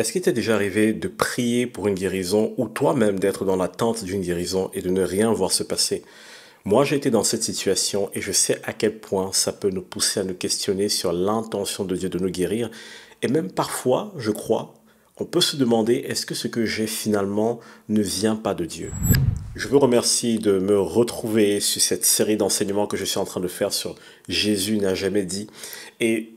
Est-ce qu'il t'est déjà arrivé de prier pour une guérison ou toi-même d'être dans l'attente d'une guérison et de ne rien voir se passer Moi, j'ai été dans cette situation et je sais à quel point ça peut nous pousser à nous questionner sur l'intention de Dieu de nous guérir. Et même parfois, je crois, on peut se demander est-ce que ce que j'ai finalement ne vient pas de Dieu je vous remercie de me retrouver sur cette série d'enseignements que je suis en train de faire sur Jésus n'a jamais dit. Et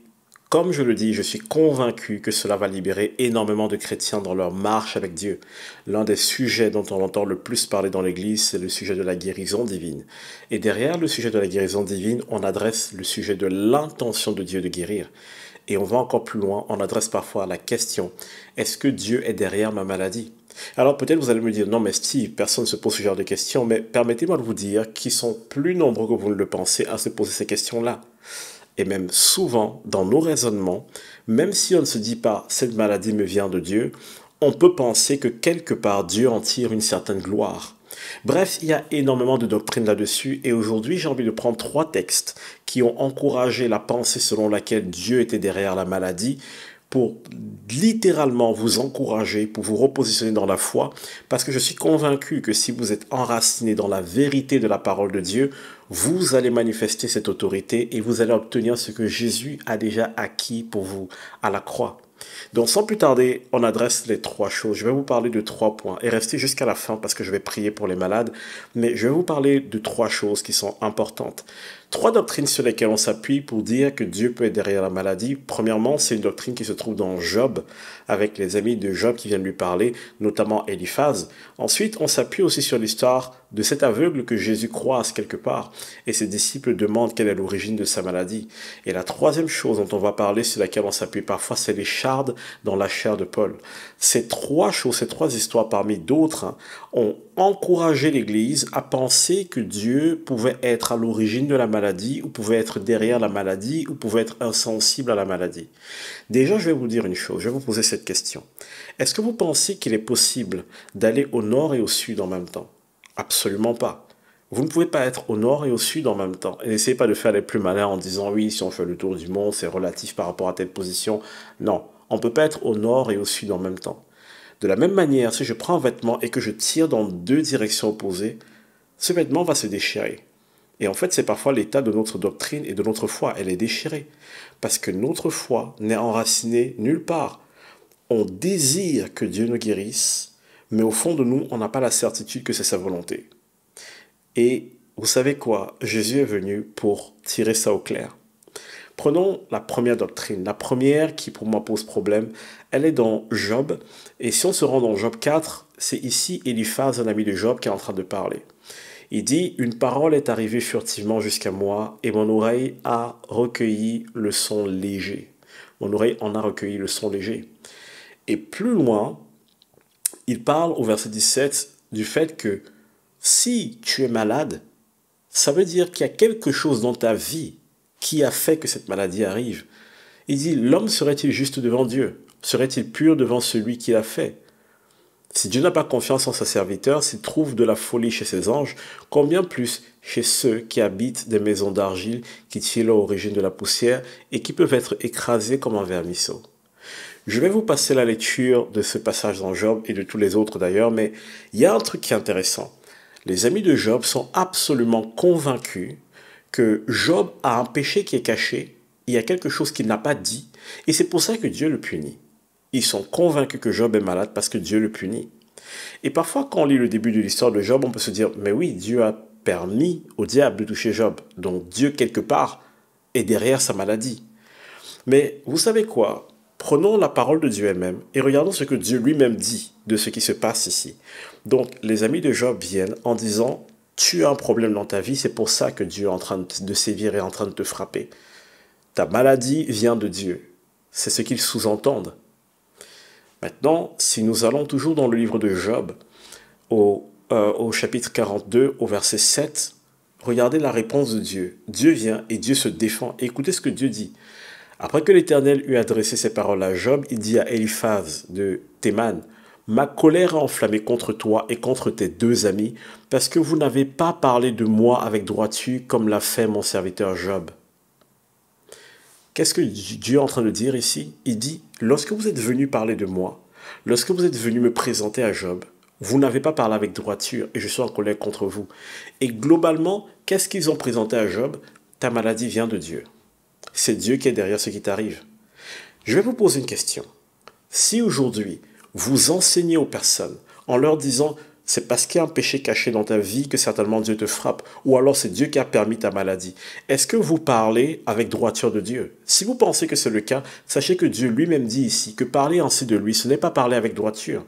comme je le dis, je suis convaincu que cela va libérer énormément de chrétiens dans leur marche avec Dieu. L'un des sujets dont on entend le plus parler dans l'Église, c'est le sujet de la guérison divine. Et derrière le sujet de la guérison divine, on adresse le sujet de l'intention de Dieu de guérir. Et on va encore plus loin, on adresse parfois la question, est-ce que Dieu est derrière ma maladie Alors peut-être vous allez me dire, non mais Steve, personne ne se pose ce genre de questions, mais permettez-moi de vous dire qu'ils sont plus nombreux que vous ne le pensez à se poser ces questions-là et même souvent dans nos raisonnements, même si on ne se dit pas cette maladie me vient de Dieu, on peut penser que quelque part Dieu en tire une certaine gloire. Bref, il y a énormément de doctrines là-dessus et aujourd'hui j'ai envie de prendre trois textes qui ont encouragé la pensée selon laquelle Dieu était derrière la maladie pour littéralement vous encourager, pour vous repositionner dans la foi, parce que je suis convaincu que si vous êtes enraciné dans la vérité de la parole de Dieu, vous allez manifester cette autorité et vous allez obtenir ce que Jésus a déjà acquis pour vous à la croix. Donc sans plus tarder, on adresse les trois choses. Je vais vous parler de trois points et rester jusqu'à la fin parce que je vais prier pour les malades, mais je vais vous parler de trois choses qui sont importantes trois doctrines sur lesquelles on s'appuie pour dire que Dieu peut être derrière la maladie. Premièrement, c'est une doctrine qui se trouve dans Job, avec les amis de Job qui viennent lui parler, notamment Eliphaz. Ensuite, on s'appuie aussi sur l'histoire de cet aveugle que Jésus croise quelque part, et ses disciples demandent quelle est l'origine de sa maladie. Et la troisième chose dont on va parler, sur laquelle on s'appuie parfois, c'est les chardes dans la chair de Paul. Ces trois choses, ces trois histoires parmi d'autres, hein, ont encouragé l'Église à penser que Dieu pouvait être à l'origine de la maladie maladie, ou pouvez être derrière la maladie, ou pouvez être insensible à la maladie. Déjà, je vais vous dire une chose, je vais vous poser cette question. Est-ce que vous pensez qu'il est possible d'aller au nord et au sud en même temps Absolument pas. Vous ne pouvez pas être au nord et au sud en même temps. Et n'essayez pas de faire les plus malins en disant oui, si on fait le tour du monde, c'est relatif par rapport à telle position. Non, on peut pas être au nord et au sud en même temps. De la même manière, si je prends un vêtement et que je tire dans deux directions opposées, ce vêtement va se déchirer. Et en fait, c'est parfois l'état de notre doctrine et de notre foi. Elle est déchirée. Parce que notre foi n'est enracinée nulle part. On désire que Dieu nous guérisse, mais au fond de nous, on n'a pas la certitude que c'est sa volonté. Et vous savez quoi Jésus est venu pour tirer ça au clair. Prenons la première doctrine. La première qui pour moi pose problème, elle est dans Job. Et si on se rend dans Job 4, c'est ici Eliphaz, un ami de Job, qui est en train de parler. Il dit, une parole est arrivée furtivement jusqu'à moi et mon oreille a recueilli le son léger. Mon oreille en a recueilli le son léger. Et plus loin, il parle au verset 17 du fait que si tu es malade, ça veut dire qu'il y a quelque chose dans ta vie qui a fait que cette maladie arrive. Il dit, l'homme serait-il juste devant Dieu Serait-il pur devant celui qui l'a fait si Dieu n'a pas confiance en ses serviteurs, s'il trouve de la folie chez ses anges, combien plus chez ceux qui habitent des maisons d'argile qui tirent leur origine de la poussière et qui peuvent être écrasés comme un vermisseau. Je vais vous passer la lecture de ce passage dans Job et de tous les autres d'ailleurs, mais il y a un truc qui est intéressant. Les amis de Job sont absolument convaincus que Job a un péché qui est caché, il y a quelque chose qu'il n'a pas dit, et c'est pour ça que Dieu le punit. Ils sont convaincus que Job est malade parce que Dieu le punit. Et parfois, quand on lit le début de l'histoire de Job, on peut se dire, mais oui, Dieu a permis au diable de toucher Job. Donc Dieu, quelque part, est derrière sa maladie. Mais vous savez quoi Prenons la parole de Dieu elle-même et regardons ce que Dieu lui-même dit de ce qui se passe ici. Donc les amis de Job viennent en disant, tu as un problème dans ta vie, c'est pour ça que Dieu est en train de sévir et en train de te frapper. Ta maladie vient de Dieu. C'est ce qu'ils sous-entendent. Maintenant, si nous allons toujours dans le livre de Job, au, euh, chapitre 42, au verset 7, regardez la réponse de Dieu. Dieu vient et Dieu se défend. Écoutez ce que Dieu dit. Après que l'Éternel eut adressé ses paroles à Job, il dit à Eliphaz de Théman, Ma colère a enflammé contre toi et contre tes deux amis, parce que vous n'avez pas parlé de moi avec droiture comme l'a fait mon serviteur Job. Qu'est-ce que Dieu est en train de dire ici Il dit, lorsque vous êtes venu parler de moi, lorsque vous êtes venu me présenter à Job, vous n'avez pas parlé avec droiture et je suis en colère contre vous. Et globalement, qu'est-ce qu'ils ont présenté à Job Ta maladie vient de Dieu. C'est Dieu qui est derrière ce qui t'arrive. Je vais vous poser une question. Si aujourd'hui, vous enseignez aux personnes en leur disant c'est parce qu'il y a un péché caché dans ta vie que certainement Dieu te frappe. Ou alors c'est Dieu qui a permis ta maladie. Est-ce que vous parlez avec droiture de Dieu Si vous pensez que c'est le cas, sachez que Dieu lui-même dit ici que parler ainsi de lui, ce n'est pas parler avec droiture.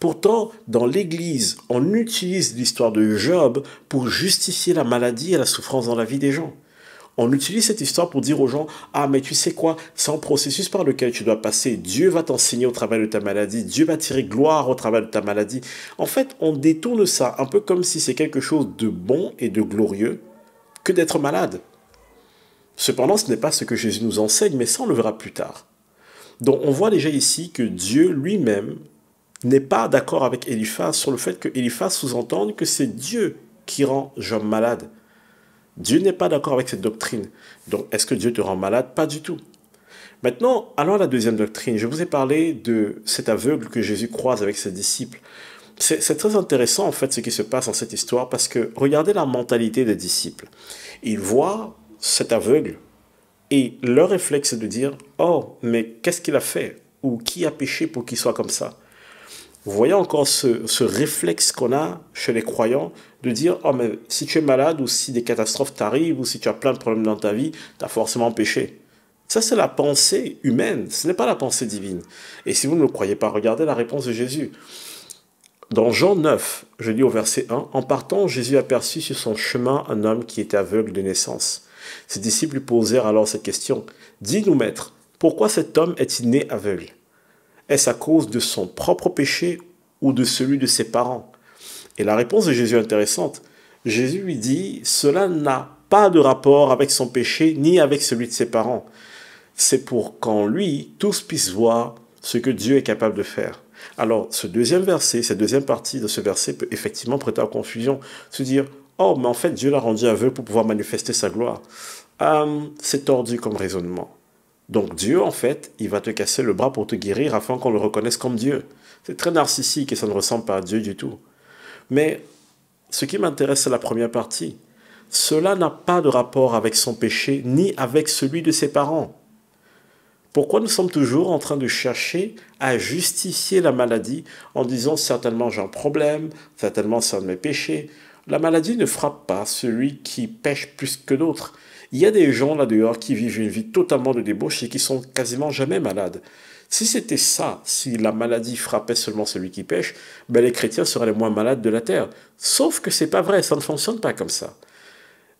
Pourtant, dans l'Église, on utilise l'histoire de Job pour justifier la maladie et la souffrance dans la vie des gens. On utilise cette histoire pour dire aux gens, ah mais tu sais quoi, c'est un processus par lequel tu dois passer, Dieu va t'enseigner au travail de ta maladie, Dieu va tirer gloire au travail de ta maladie. En fait, on détourne ça un peu comme si c'est quelque chose de bon et de glorieux que d'être malade. Cependant, ce n'est pas ce que Jésus nous enseigne, mais ça on le verra plus tard. Donc on voit déjà ici que Dieu lui-même n'est pas d'accord avec Eliphaz sur le fait que Eliphaz sous-entende que c'est Dieu qui rend Job malade. Dieu n'est pas d'accord avec cette doctrine. Donc, est-ce que Dieu te rend malade Pas du tout. Maintenant, allons à la deuxième doctrine. Je vous ai parlé de cet aveugle que Jésus croise avec ses disciples. C'est très intéressant en fait ce qui se passe en cette histoire parce que regardez la mentalité des disciples. Ils voient cet aveugle et leur réflexe est de dire Oh, mais qu'est-ce qu'il a fait Ou qui a péché pour qu'il soit comme ça vous voyez encore ce, réflexe qu'on a chez les croyants de dire Oh, mais si tu es malade ou si des catastrophes t'arrivent ou si tu as plein de problèmes dans ta vie, tu as forcément péché. Ça, c'est la pensée humaine, ce n'est pas la pensée divine. Et si vous ne le croyez pas, regardez la réponse de Jésus. Dans Jean 9, je lis au verset 1, En partant, Jésus aperçut sur son chemin un homme qui était aveugle de naissance. Ses disciples lui posèrent alors cette question. Dis-nous, maître, pourquoi cet homme est-il né aveugle est-ce à cause de son propre péché ou de celui de ses parents Et la réponse de Jésus est intéressante. Jésus lui dit, cela n'a pas de rapport avec son péché ni avec celui de ses parents. C'est pour qu'en lui, tous puissent voir ce que Dieu est capable de faire. Alors, ce deuxième verset, cette deuxième partie de ce verset peut effectivement prêter à confusion, se dire, oh, mais en fait, Dieu l'a rendu aveugle pour pouvoir manifester sa gloire. Euh, c'est tordu comme raisonnement. Donc Dieu, en fait, il va te casser le bras pour te guérir afin qu'on le reconnaisse comme Dieu. C'est très narcissique et ça ne ressemble pas à Dieu du tout. Mais ce qui m'intéresse, c'est la première partie. Cela n'a pas de rapport avec son péché ni avec celui de ses parents. Pourquoi nous sommes toujours en train de chercher à justifier la maladie en disant certainement j'ai un problème, certainement c'est un de mes péchés la maladie ne frappe pas celui qui pêche plus que d'autres. Il y a des gens là-dehors qui vivent une vie totalement de débauche et qui sont quasiment jamais malades. Si c'était ça, si la maladie frappait seulement celui qui pêche, ben les chrétiens seraient les moins malades de la terre. Sauf que c'est pas vrai, ça ne fonctionne pas comme ça.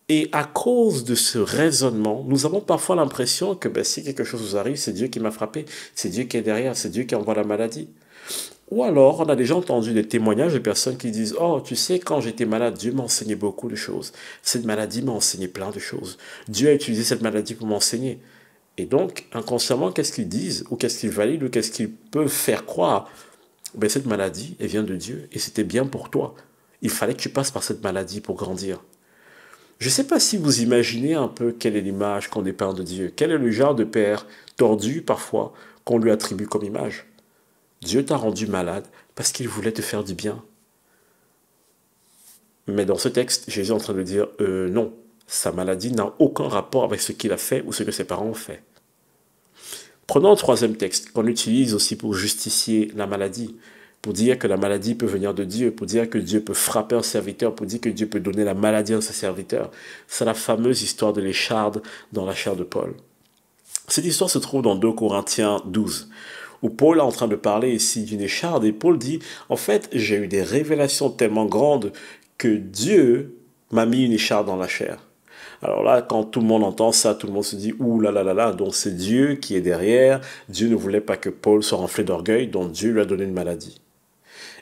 Et à cause de ce raisonnement, nous avons parfois l'impression que ben, si quelque chose nous arrive, c'est Dieu qui m'a frappé, c'est Dieu qui est derrière, c'est Dieu qui envoie la maladie. Ou alors, on a déjà entendu des témoignages de personnes qui disent Oh, tu sais, quand j'étais malade, Dieu m'a enseigné beaucoup de choses. Cette maladie m'a enseigné plein de choses. Dieu a utilisé cette maladie pour m'enseigner. Et donc, inconsciemment, qu'est-ce qu'ils disent, ou qu'est-ce qu'ils valident, ou qu'est-ce qu'ils peuvent faire croire ben, Cette maladie, elle vient de Dieu, et c'était bien pour toi. Il fallait que tu passes par cette maladie pour grandir. Je ne sais pas si vous imaginez un peu quelle est l'image qu'on dépeint de Dieu, quel est le genre de père tordu parfois qu'on lui attribue comme image. Dieu t'a rendu malade parce qu'il voulait te faire du bien. Mais dans ce texte, Jésus est en train de dire euh, non, sa maladie n'a aucun rapport avec ce qu'il a fait ou ce que ses parents ont fait. Prenons un troisième texte qu'on utilise aussi pour justifier la maladie, pour dire que la maladie peut venir de Dieu, pour dire que Dieu peut frapper un serviteur, pour dire que Dieu peut donner la maladie à ses serviteurs. C'est la fameuse histoire de l'écharde dans la chair de Paul. Cette histoire se trouve dans 2 Corinthiens 12 où Paul est en train de parler ici d'une écharde, et Paul dit, en fait, j'ai eu des révélations tellement grandes que Dieu m'a mis une écharde dans la chair. Alors là, quand tout le monde entend ça, tout le monde se dit ouh là là là là, donc c'est Dieu qui est derrière. Dieu ne voulait pas que Paul soit renflé d'orgueil, donc Dieu lui a donné une maladie.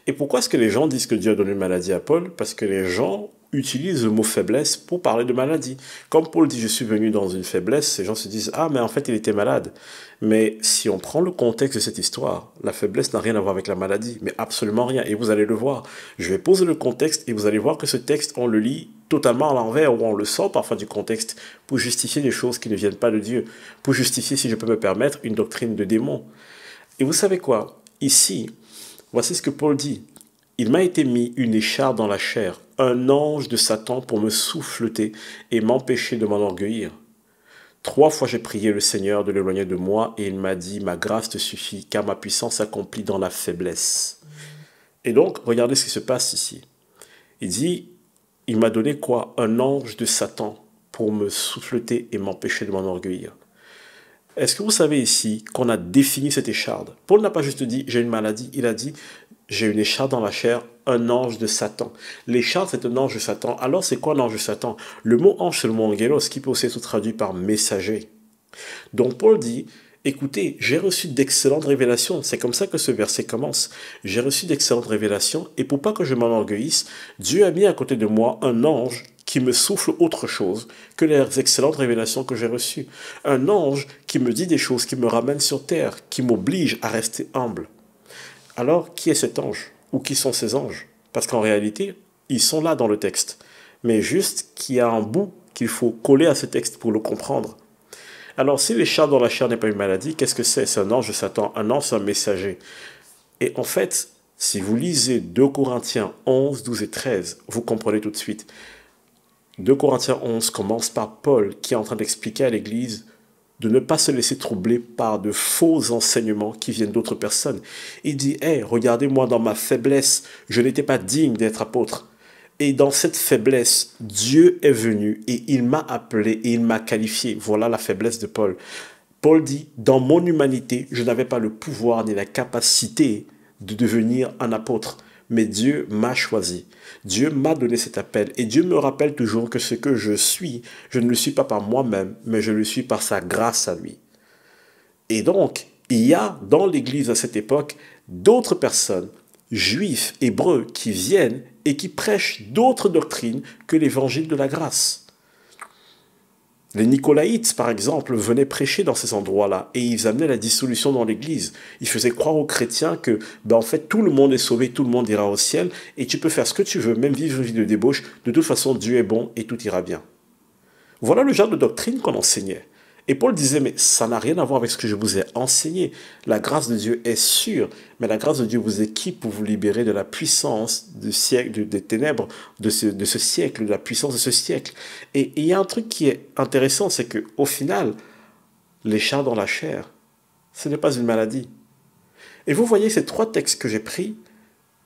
Et pourquoi est-ce que les gens disent que Dieu a donné une maladie à Paul Parce que les gens utilise le mot faiblesse pour parler de maladie. Comme Paul dit, je suis venu dans une faiblesse, ces gens se disent, ah, mais en fait, il était malade. Mais si on prend le contexte de cette histoire, la faiblesse n'a rien à voir avec la maladie, mais absolument rien. Et vous allez le voir. Je vais poser le contexte et vous allez voir que ce texte, on le lit totalement à l'envers ou on le sort parfois du contexte pour justifier des choses qui ne viennent pas de Dieu, pour justifier, si je peux me permettre, une doctrine de démon. Et vous savez quoi Ici, voici ce que Paul dit. Il m'a été mis une écharpe dans la chair, un ange de Satan pour me souffleter et m'empêcher de m'enorgueillir. Trois fois j'ai prié le Seigneur de l'éloigner de moi et il m'a dit, ma grâce te suffit car ma puissance s'accomplit dans la faiblesse. Et donc, regardez ce qui se passe ici. Il dit, il m'a donné quoi Un ange de Satan pour me souffleter et m'empêcher de m'enorgueillir. Est-ce que vous savez ici qu'on a défini cette écharde Paul n'a pas juste dit j'ai une maladie, il a dit j'ai une écharpe dans ma chair, un ange de Satan. L'écharpe, c'est un ange de Satan. Alors, c'est quoi un ange de Satan Le mot ange, c'est le mot qui peut aussi être traduit par messager. Donc, Paul dit, écoutez, j'ai reçu d'excellentes révélations. C'est comme ça que ce verset commence. J'ai reçu d'excellentes révélations, et pour pas que je m'enorgueillisse, Dieu a mis à côté de moi un ange qui me souffle autre chose que les excellentes révélations que j'ai reçues. Un ange qui me dit des choses qui me ramènent sur terre, qui m'oblige à rester humble. Alors, qui est cet ange Ou qui sont ces anges Parce qu'en réalité, ils sont là dans le texte. Mais juste qu'il y a un bout qu'il faut coller à ce texte pour le comprendre. Alors, si les chars dans la chair n'est pas une maladie, qu'est-ce que c'est C'est un ange de Satan. Un ange, c'est un messager. Et en fait, si vous lisez 2 Corinthiens 11, 12 et 13, vous comprenez tout de suite. 2 Corinthiens 11 commence par Paul qui est en train d'expliquer à l'Église de ne pas se laisser troubler par de faux enseignements qui viennent d'autres personnes. Il dit, hé, regardez-moi dans ma faiblesse, je n'étais pas digne d'être apôtre. Et dans cette faiblesse, Dieu est venu et il m'a appelé et il m'a qualifié. Voilà la faiblesse de Paul. Paul dit, dans mon humanité, je n'avais pas le pouvoir ni la capacité de devenir un apôtre mais Dieu m'a choisi. Dieu m'a donné cet appel et Dieu me rappelle toujours que ce que je suis, je ne le suis pas par moi-même, mais je le suis par sa grâce à lui. Et donc, il y a dans l'Église à cette époque d'autres personnes, juifs, hébreux, qui viennent et qui prêchent d'autres doctrines que l'évangile de la grâce. Les Nicolaïtes, par exemple, venaient prêcher dans ces endroits-là et ils amenaient la dissolution dans l'Église. Ils faisaient croire aux chrétiens que, ben, en fait, tout le monde est sauvé, tout le monde ira au ciel et tu peux faire ce que tu veux, même vivre une vie de débauche. De toute façon, Dieu est bon et tout ira bien. Voilà le genre de doctrine qu'on enseignait. Et Paul disait, mais ça n'a rien à voir avec ce que je vous ai enseigné. La grâce de Dieu est sûre, mais la grâce de Dieu vous équipe pour vous libérer de la puissance du siècle, des ténèbres de ce, siècle, de la puissance de ce siècle. Et il y a un truc qui est intéressant, c'est que au final, les chats dans la chair, ce n'est pas une maladie. Et vous voyez, ces trois textes que j'ai pris,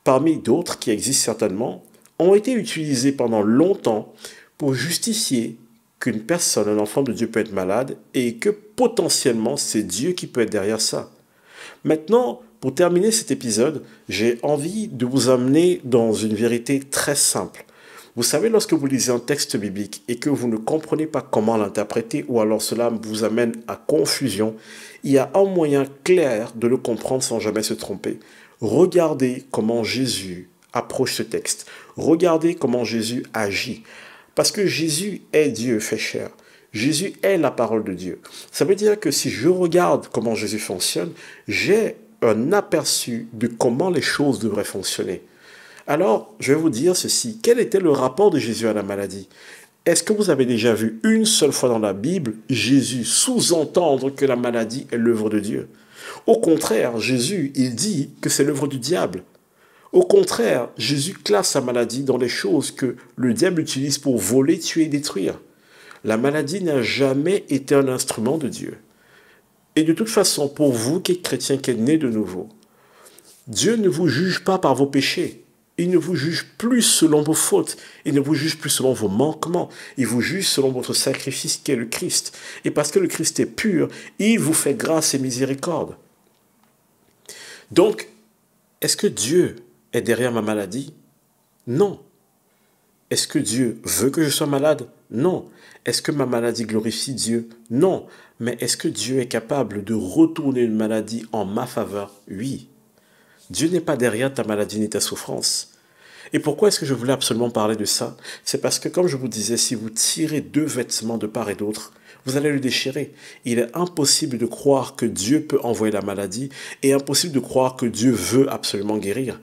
parmi d'autres qui existent certainement, ont été utilisés pendant longtemps pour justifier qu'une personne, un enfant de Dieu peut être malade et que potentiellement c'est Dieu qui peut être derrière ça. Maintenant, pour terminer cet épisode, j'ai envie de vous amener dans une vérité très simple. Vous savez, lorsque vous lisez un texte biblique et que vous ne comprenez pas comment l'interpréter ou alors cela vous amène à confusion, il y a un moyen clair de le comprendre sans jamais se tromper. Regardez comment Jésus approche ce texte. Regardez comment Jésus agit. Parce que Jésus est Dieu fait chair. Jésus est la parole de Dieu. Ça veut dire que si je regarde comment Jésus fonctionne, j'ai un aperçu de comment les choses devraient fonctionner. Alors, je vais vous dire ceci. Quel était le rapport de Jésus à la maladie Est-ce que vous avez déjà vu une seule fois dans la Bible Jésus sous-entendre que la maladie est l'œuvre de Dieu Au contraire, Jésus, il dit que c'est l'œuvre du diable. Au contraire, Jésus classe sa maladie dans les choses que le diable utilise pour voler, tuer et détruire. La maladie n'a jamais été un instrument de Dieu. Et de toute façon, pour vous qui êtes chrétien, qui êtes nés de nouveau, Dieu ne vous juge pas par vos péchés. Il ne vous juge plus selon vos fautes. Il ne vous juge plus selon vos manquements. Il vous juge selon votre sacrifice qui est le Christ. Et parce que le Christ est pur, il vous fait grâce et miséricorde. Donc, est-ce que Dieu est derrière ma maladie Non. Est-ce que Dieu veut que je sois malade Non. Est-ce que ma maladie glorifie Dieu Non. Mais est-ce que Dieu est capable de retourner une maladie en ma faveur Oui. Dieu n'est pas derrière ta maladie ni ta souffrance. Et pourquoi est-ce que je voulais absolument parler de ça C'est parce que, comme je vous disais, si vous tirez deux vêtements de part et d'autre, vous allez le déchirer. Il est impossible de croire que Dieu peut envoyer la maladie et impossible de croire que Dieu veut absolument guérir.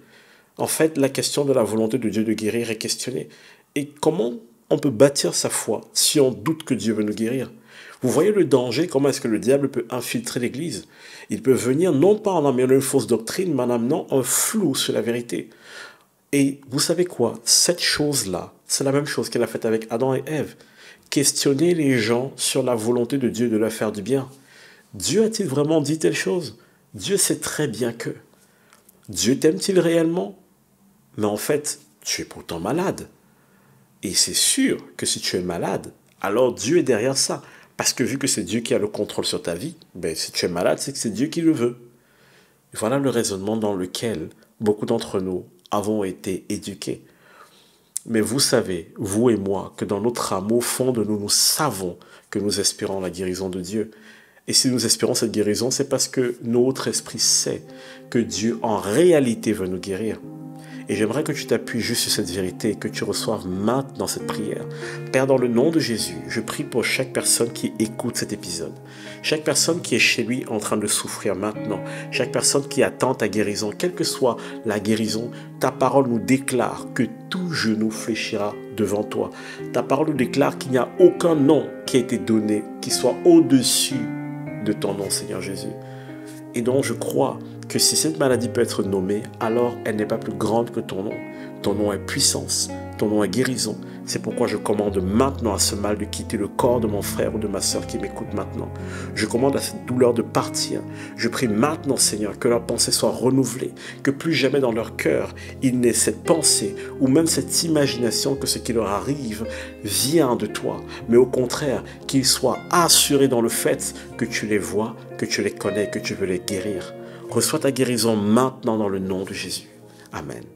En fait, la question de la volonté de Dieu de guérir est questionnée. Et comment on peut bâtir sa foi si on doute que Dieu veut nous guérir Vous voyez le danger, comment est-ce que le diable peut infiltrer l'Église Il peut venir non pas en amenant une fausse doctrine, mais en amenant un flou sur la vérité. Et vous savez quoi Cette chose-là, c'est la même chose qu'elle a faite avec Adam et Ève. Questionner les gens sur la volonté de Dieu de leur faire du bien. Dieu a-t-il vraiment dit telle chose Dieu sait très bien que. Dieu t'aime-t-il réellement mais en fait, tu es pourtant malade. Et c'est sûr que si tu es malade, alors Dieu est derrière ça. Parce que vu que c'est Dieu qui a le contrôle sur ta vie, ben, si tu es malade, c'est que c'est Dieu qui le veut. Voilà le raisonnement dans lequel beaucoup d'entre nous avons été éduqués. Mais vous savez, vous et moi, que dans notre âme, au fond de nous, nous savons que nous espérons la guérison de Dieu. Et si nous espérons cette guérison, c'est parce que notre esprit sait que Dieu en réalité veut nous guérir. Et j'aimerais que tu t'appuies juste sur cette vérité et que tu reçoives maintenant cette prière. Père, dans le nom de Jésus, je prie pour chaque personne qui écoute cet épisode. Chaque personne qui est chez lui en train de souffrir maintenant. Chaque personne qui attend ta guérison. Quelle que soit la guérison, ta parole nous déclare que tout genou fléchira devant toi. Ta parole nous déclare qu'il n'y a aucun nom qui a été donné qui soit au-dessus de ton nom, Seigneur Jésus. Et donc je crois que si cette maladie peut être nommée, alors elle n'est pas plus grande que ton nom. Ton nom est puissance, ton nom est guérison. C'est pourquoi je commande maintenant à ce mal de quitter le corps de mon frère ou de ma soeur qui m'écoute maintenant. Je commande à cette douleur de partir. Je prie maintenant, Seigneur, que leur pensée soit renouvelée, que plus jamais dans leur cœur il n'ait cette pensée ou même cette imagination que ce qui leur arrive vient de toi, mais au contraire, qu'ils soient assurés dans le fait que tu les vois, que tu les connais, que tu veux les guérir. Reçois ta guérison maintenant dans le nom de Jésus. Amen.